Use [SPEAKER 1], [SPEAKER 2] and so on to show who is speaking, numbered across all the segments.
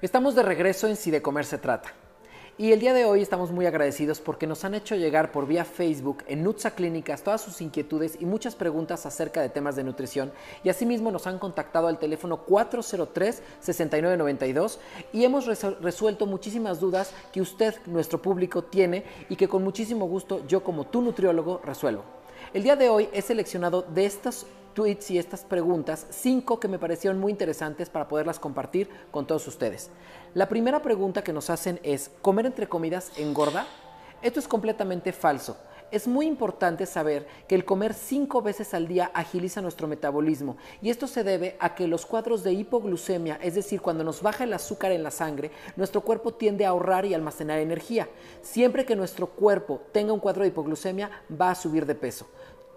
[SPEAKER 1] Estamos de regreso en Si de Comer se trata. Y el día de hoy estamos muy agradecidos porque nos han hecho llegar por vía Facebook en Nutza Clínicas todas sus inquietudes y muchas preguntas acerca de temas de nutrición. Y asimismo nos han contactado al teléfono 403-6992 y hemos resuelto muchísimas dudas que usted, nuestro público, tiene y que con muchísimo gusto yo como tu nutriólogo resuelvo. El día de hoy he seleccionado de estas tweets y estas preguntas, cinco que me parecieron muy interesantes para poderlas compartir con todos ustedes. La primera pregunta que nos hacen es, ¿comer entre comidas engorda? Esto es completamente falso. Es muy importante saber que el comer cinco veces al día agiliza nuestro metabolismo y esto se debe a que los cuadros de hipoglucemia, es decir, cuando nos baja el azúcar en la sangre, nuestro cuerpo tiende a ahorrar y almacenar energía. Siempre que nuestro cuerpo tenga un cuadro de hipoglucemia, va a subir de peso.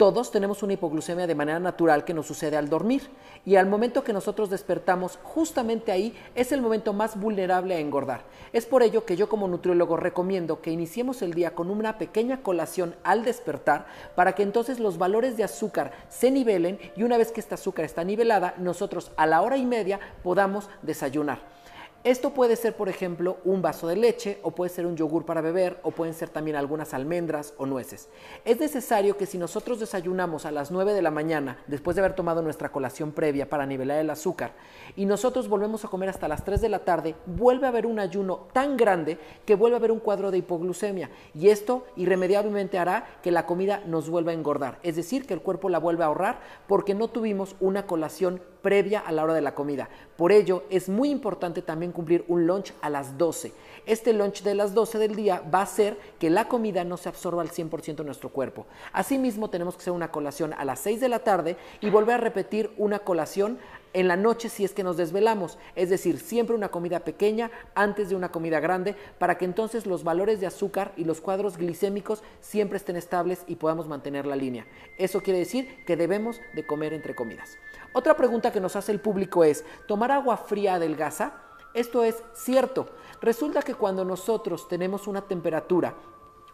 [SPEAKER 1] Todos tenemos una hipoglucemia de manera natural que nos sucede al dormir y al momento que nosotros despertamos, justamente ahí es el momento más vulnerable a engordar. Es por ello que yo como nutriólogo recomiendo que iniciemos el día con una pequeña colación al despertar para que entonces los valores de azúcar se nivelen y una vez que esta azúcar está nivelada, nosotros a la hora y media podamos desayunar. Esto puede ser, por ejemplo, un vaso de leche o puede ser un yogur para beber o pueden ser también algunas almendras o nueces. Es necesario que si nosotros desayunamos a las 9 de la mañana, después de haber tomado nuestra colación previa para nivelar el azúcar, y nosotros volvemos a comer hasta las 3 de la tarde, vuelve a haber un ayuno tan grande que vuelve a haber un cuadro de hipoglucemia. Y esto irremediablemente hará que la comida nos vuelva a engordar. Es decir, que el cuerpo la vuelva a ahorrar porque no tuvimos una colación previa a la hora de la comida. Por ello, es muy importante también cumplir un lunch a las 12. Este lunch de las 12 del día va a hacer que la comida no se absorba al 100% en nuestro cuerpo. Asimismo, tenemos que hacer una colación a las 6 de la tarde y volver a repetir una colación en la noche si es que nos desvelamos, es decir, siempre una comida pequeña antes de una comida grande para que entonces los valores de azúcar y los cuadros glicémicos siempre estén estables y podamos mantener la línea. Eso quiere decir que debemos de comer entre comidas. Otra pregunta que nos hace el público es, ¿tomar agua fría adelgaza? Esto es cierto. Resulta que cuando nosotros tenemos una temperatura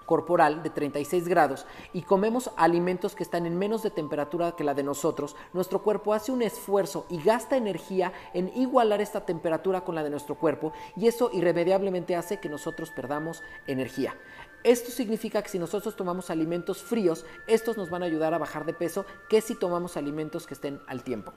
[SPEAKER 1] corporal de 36 grados y comemos alimentos que están en menos de temperatura que la de nosotros, nuestro cuerpo hace un esfuerzo y gasta energía en igualar esta temperatura con la de nuestro cuerpo y eso irremediablemente hace que nosotros perdamos energía. Esto significa que si nosotros tomamos alimentos fríos, estos nos van a ayudar a bajar de peso que si tomamos alimentos que estén al tiempo.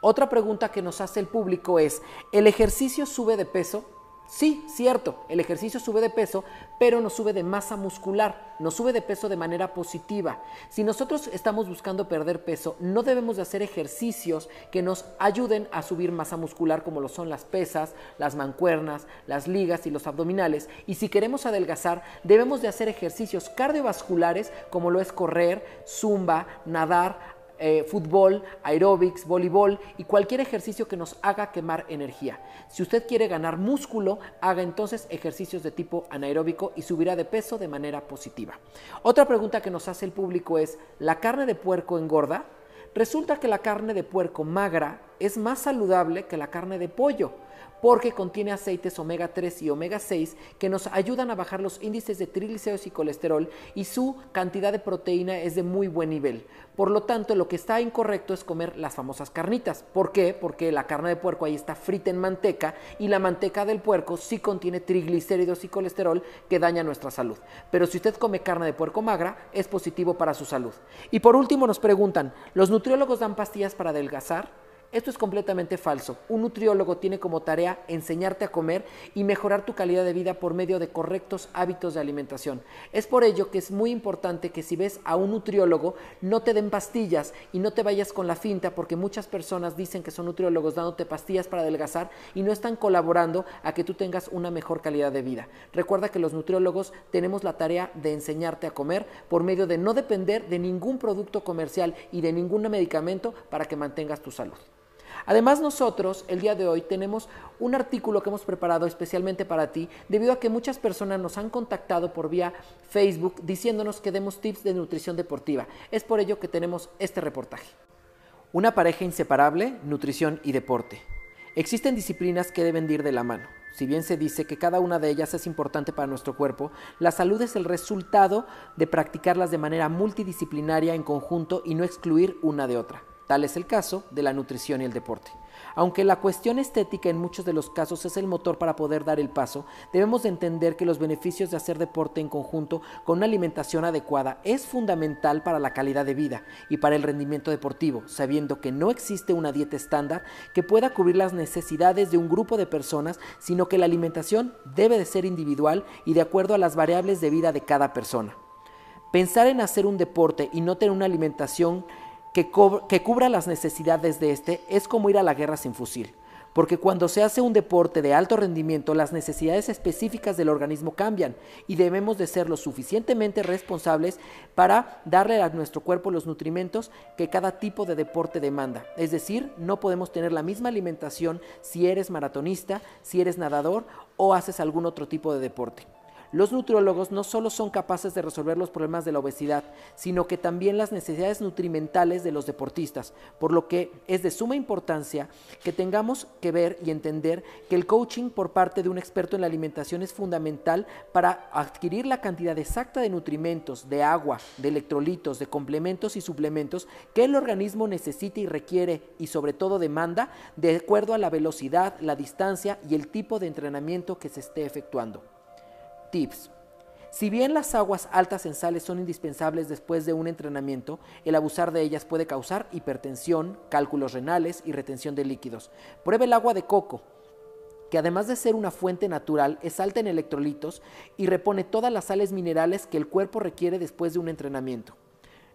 [SPEAKER 1] Otra pregunta que nos hace el público es, ¿el ejercicio sube de peso? Sí, cierto, el ejercicio sube de peso, pero no sube de masa muscular, no sube de peso de manera positiva. Si nosotros estamos buscando perder peso, no debemos de hacer ejercicios que nos ayuden a subir masa muscular como lo son las pesas, las mancuernas, las ligas y los abdominales. Y si queremos adelgazar, debemos de hacer ejercicios cardiovasculares como lo es correr, zumba, nadar, eh, fútbol, aeróbics, voleibol y cualquier ejercicio que nos haga quemar energía. Si usted quiere ganar músculo, haga entonces ejercicios de tipo anaeróbico y subirá de peso de manera positiva. Otra pregunta que nos hace el público es, ¿la carne de puerco engorda? Resulta que la carne de puerco magra es más saludable que la carne de pollo porque contiene aceites omega 3 y omega 6 que nos ayudan a bajar los índices de triglicéridos y colesterol y su cantidad de proteína es de muy buen nivel. Por lo tanto, lo que está incorrecto es comer las famosas carnitas. ¿Por qué? Porque la carne de puerco ahí está frita en manteca y la manteca del puerco sí contiene triglicéridos y colesterol que daña nuestra salud. Pero si usted come carne de puerco magra, es positivo para su salud. Y por último nos preguntan, ¿los nutriólogos dan pastillas para adelgazar? Esto es completamente falso. Un nutriólogo tiene como tarea enseñarte a comer y mejorar tu calidad de vida por medio de correctos hábitos de alimentación. Es por ello que es muy importante que si ves a un nutriólogo no te den pastillas y no te vayas con la finta porque muchas personas dicen que son nutriólogos dándote pastillas para adelgazar y no están colaborando a que tú tengas una mejor calidad de vida. Recuerda que los nutriólogos tenemos la tarea de enseñarte a comer por medio de no depender de ningún producto comercial y de ningún medicamento para que mantengas tu salud. Además nosotros el día de hoy tenemos un artículo que hemos preparado especialmente para ti debido a que muchas personas nos han contactado por vía Facebook diciéndonos que demos tips de nutrición deportiva. Es por ello que tenemos este reportaje. Una pareja inseparable, nutrición y deporte. Existen disciplinas que deben ir de la mano. Si bien se dice que cada una de ellas es importante para nuestro cuerpo, la salud es el resultado de practicarlas de manera multidisciplinaria en conjunto y no excluir una de otra. Tal es el caso de la nutrición y el deporte. Aunque la cuestión estética en muchos de los casos es el motor para poder dar el paso, debemos entender que los beneficios de hacer deporte en conjunto con una alimentación adecuada es fundamental para la calidad de vida y para el rendimiento deportivo, sabiendo que no existe una dieta estándar que pueda cubrir las necesidades de un grupo de personas, sino que la alimentación debe de ser individual y de acuerdo a las variables de vida de cada persona. Pensar en hacer un deporte y no tener una alimentación que, cubra las necesidades de este es como ir a la guerra sin fusil porque cuando se hace un deporte de alto rendimiento las necesidades específicas del organismo cambian y debemos de ser lo suficientemente responsables para darle a nuestro cuerpo los nutrimentos que cada tipo de deporte demanda. Es decir, no podemos tener la misma alimentación si eres maratonista, si eres nadador o haces algún otro tipo de deporte. Los nutriólogos no solo son capaces de resolver los problemas de la obesidad, sino que también las necesidades nutrimentales de los deportistas, por lo que es de suma importancia que tengamos que ver y entender que el coaching por parte de un experto en la alimentación es fundamental para adquirir la cantidad exacta de nutrimentos, de agua, de electrolitos, de complementos y suplementos que el organismo necesita y requiere y sobre todo demanda de acuerdo a la velocidad, la distancia y el tipo de entrenamiento que se esté efectuando. Tips. Si bien las aguas altas en sales son indispensables después de un entrenamiento, el abusar de ellas puede causar hipertensión, cálculos renales y retención de líquidos. Pruebe el agua de coco, que además de ser una fuente natural, es alta en electrolitos y repone todas las sales minerales que el cuerpo requiere después de un entrenamiento.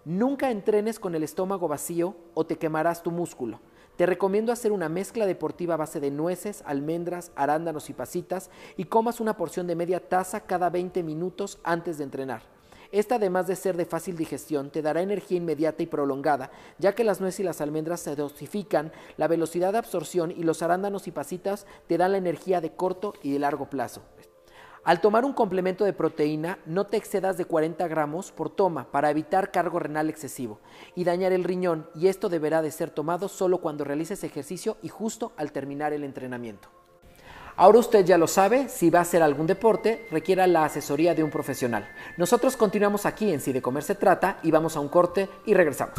[SPEAKER 1] Nunca entrenes con el estómago vacío o te quemarás tu músculo. Te recomiendo hacer una mezcla deportiva a base de nueces, almendras, arándanos y pasitas y comas una porción de media taza cada 20 minutos antes de entrenar. Esta, además de ser de fácil digestión, te dará energía inmediata y prolongada, ya que las nueces y las almendras se dosifican, la velocidad de absorción y los arándanos y pasitas te dan la energía de corto y de largo plazo. Al tomar un complemento de proteína, no te excedas de 40 gramos por toma para evitar cargo renal excesivo y dañar el riñón, y esto deberá de ser tomado solo cuando realices ejercicio y justo al terminar el entrenamiento. Ahora usted ya lo sabe, si va a hacer algún deporte, requiera la asesoría de un profesional. Nosotros continuamos aquí en Si de Comer se trata y vamos a un corte y regresamos.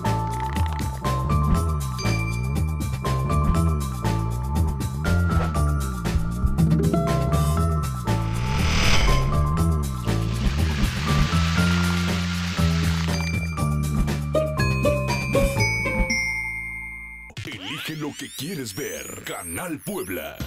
[SPEAKER 1] ¿Quieres ver Canal Puebla?